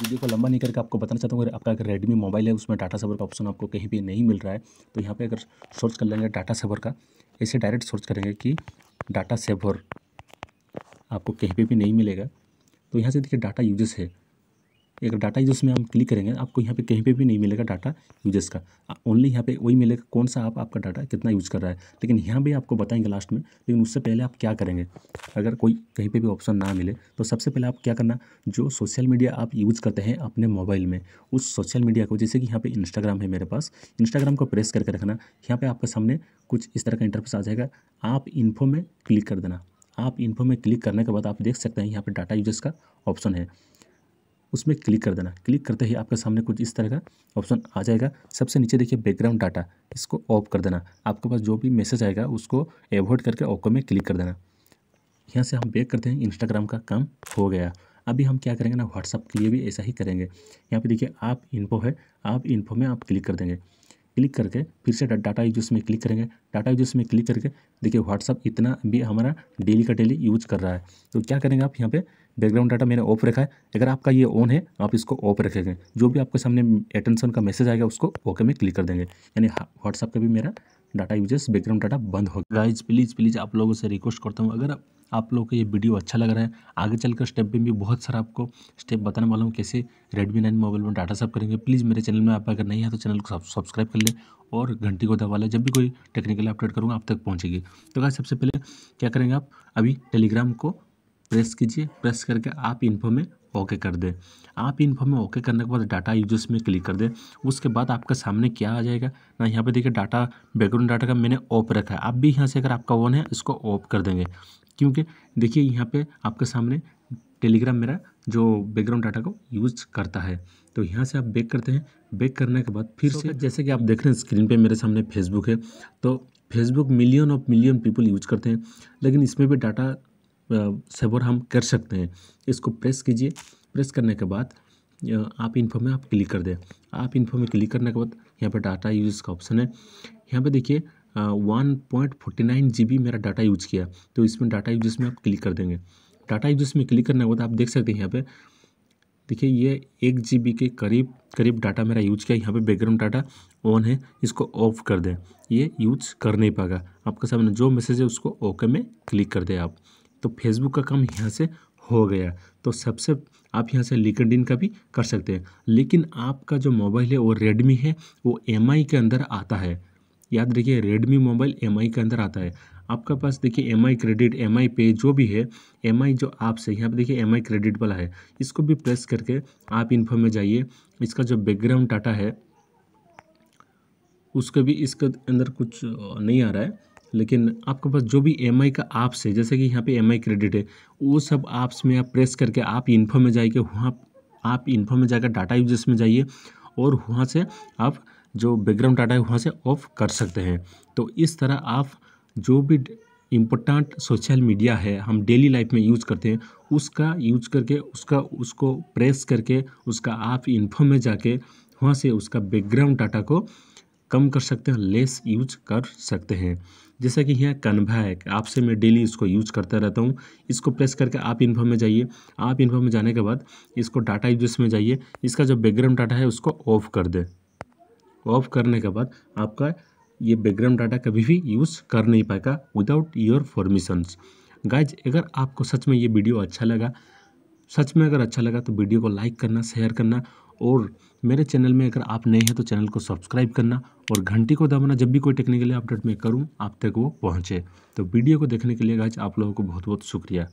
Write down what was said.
video को लंबा नहीं करके आपको बताना चाहता हूँ अगर आपका अगर रेडमी मोबाइल है उसमें डाटा सेवर का ऑप्शन आपको कहीं भी नहीं मिल रहा है तो यहाँ पे अगर सर्च कर लेंगे डाटा सेवर का ऐसे डायरेक्ट सर्च करेंगे कि डाटा सेवर आपको कहीं पर भी नहीं मिलेगा तो यहाँ से देखिए डाटा यूजेस है एक डाटा यूज़ में हम क्लिक करेंगे आपको यहाँ पे कहीं पे भी नहीं मिलेगा डाटा यूजेस का ओनली यहाँ पे वही मिलेगा कौन सा आप आपका डाटा कितना यूज़ कर रहा है लेकिन यहाँ भी आपको बताएंगे लास्ट में लेकिन उससे पहले आप क्या करेंगे अगर कोई कहीं पर भी ऑप्शन ना मिले तो सबसे पहले आप क्या करना जो सोशल मीडिया आप यूज़ करते हैं अपने मोबाइल में उस सोशल मीडिया को जैसे कि यहाँ पर इंस्टाग्राम है मेरे पास इंस्टाग्राम को प्रेस करके रखना यहाँ पर आपके सामने कुछ इस तरह का इंटरफेस आ जाएगा आप इन्फो में क्लिक कर देना आप इन्फो में क्लिक करने के बाद आप देख सकते हैं यहाँ पर डाटा यूजर्स का ऑप्शन है उसमें क्लिक कर देना क्लिक करते ही आपके सामने कुछ इस तरह का ऑप्शन आ जाएगा सबसे नीचे देखिए बैकग्राउंड डाटा इसको ऑफ कर देना आपके पास जो भी मैसेज आएगा उसको एवॉइड करके ओके में क्लिक कर देना यहाँ से हम बैक करते हैं इंस्टाग्राम का काम हो गया अभी हम क्या करेंगे ना व्हाट्सअप के लिए भी ऐसा ही करेंगे यहाँ पे देखिए आप इन्फो है आप इन्फो में आप क्लिक कर देंगे क्लिक करके फिर से डाटा यूज में क्लिक करेंगे डाटा यूज में क्लिक करके देखिए व्हाट्सअप इतना भी हमारा डेली का डेली यूज कर रहा है तो क्या करेंगे आप यहाँ पे बैकग्राउंड डाटा मैंने ऑफ रखा है अगर आपका ये ऑन है आप इसको ऑफ रखेंगे जो भी आपके सामने अटेंशन का मैसेज आएगा उसको ओके में क्लिक कर देंगे यानी व्हाट्सअप का भी मेरा डाटा यूजेस बैकग्राउंड डाटा बंद हो गाइज प्लीज़ प्लीज़ आप लोगों से रिक्वेस्ट करता हूँ अगर आप लोगों को ये वीडियो अच्छा लग रहा है आगे चलकर स्टेप में भी बहुत सारा आपको स्टेप बताने वाला हूँ कैसे रेडमी नाइन मोबाइल में डाटा सब करेंगे प्लीज़ मेरे चैनल में आप अगर नहीं है तो चैनल को सब्सक्राइब कर लें और घंटी को दबा लें जब भी कोई टेक्निकल अपडेट करूँगा आप तक पहुँचेगी तो गाइज सबसे पहले क्या करेंगे आप अभी टेलीग्राम को प्रेस कीजिए प्रेस करके आप इन्फो में ओके कर दें आप इन्फो में ओके करने के बाद डाटा यूजर्स में क्लिक कर दें उसके बाद आपका सामने क्या आ जाएगा ना यहाँ पे देखिए डाटा बैकग्राउंड डाटा का मैंने ऑफ रखा है आप भी यहाँ से अगर आपका ऑन है इसको ऑफ कर देंगे क्योंकि देखिए यहाँ पे आपके सामने टेलीग्राम मेरा जो बैकग्राउंड डाटा को यूज करता है तो यहाँ से आप बैक करते हैं बैक करने के बाद फिर से जैसे कि आप देख रहे हैं स्क्रीन पर मेरे सामने फेसबुक है तो Facebook million of million people use करते हैं लेकिन इसमें भी डाटा सेवर हम कर सकते हैं इसको प्रेस कीजिए प्रेस करने के बाद आप इन्फो में आप क्लिक कर दें आप इन्फो में क्लिक करने के बाद यहाँ पर डाटा यूज़ का ऑप्शन है यहाँ पर देखिए one point forty nine G B मेरा डाटा यूज किया तो इसमें डाटा यूज में आप क्लिक कर देंगे डाटा यूज में क्लिक करने के बाद आप देख सकते हैं यहाँ पे देखिए ये एक जी बी के करीब करीब डाटा मेरा यूज किया यहाँ पे बैकग्राउंड डाटा ऑन है इसको ऑफ कर दें ये यूज कर नहीं पाएगा आपके सामने जो मैसेज है उसको ओके में क्लिक कर दें आप तो फेसबुक का काम यहाँ से हो गया तो सबसे आप यहाँ से लिकड का भी कर सकते हैं लेकिन आपका जो मोबाइल है वो रेडमी है वो एम के अंदर आता है याद रखिए रेडमी मोबाइल एम के अंदर आता है आपका पास देखिए M I credit M I pay जो भी है एम आई जो ऐप्स है यहाँ पर देखिए एम आई क्रेडिट वाला है इसको भी प्रेस करके आप इन्फो में जाइए इसका जो बैकग्राउंड डाटा है उसका भी इसके अंदर कुछ नहीं आ रहा है लेकिन आपके पास जो भी एम का ऐप्स है जैसे कि यहाँ पे एम क्रेडिट है वो सब ऐप्स में आप प्रेस करके आप इन्फो में जाइए वहाँ आप इन्फो में जाकर डाटा यूजर्स में जाइए और वहाँ से आप जो बैकग्राउंड डाटा है वहाँ से ऑफ कर सकते हैं तो इस तरह आप जो भी इम्पोर्टेंट सोशल मीडिया है हम डेली लाइफ में यूज करते हैं उसका यूज करके उसका उसको प्रेस करके उसका आप इन्फो में जाके वहाँ से उसका बैकग्राउंड डाटा को कम कर सकते हैं लेस यूज कर सकते हैं जैसा कि यहाँ कन्वा है आपसे मैं डेली इसको यूज करता रहता हूँ इसको प्रेस करके आप इन्फो में जाइए आप इन्फो में जाने के बाद इसको डाटा यूज में जाइए इसका जो बैकग्राउंड डाटा है उसको ऑफ कर दें ऑफ करने के बाद आपका ये बैकग्राउंड डाटा कभी भी यूज़ कर नहीं पाएगा विदाउट योर परमिशंस गाइज अगर आपको सच में ये वीडियो अच्छा लगा सच में अगर अच्छा लगा तो वीडियो को लाइक करना शेयर करना और मेरे चैनल में अगर आप नए हैं तो चैनल को सब्सक्राइब करना और घंटी को दबाना जब भी कोई टेक्निकली अपडेट मैं करूँ आप तक वो पहुँचे तो वीडियो को देखने के लिए गाइज आप लोगों को बहुत बहुत शुक्रिया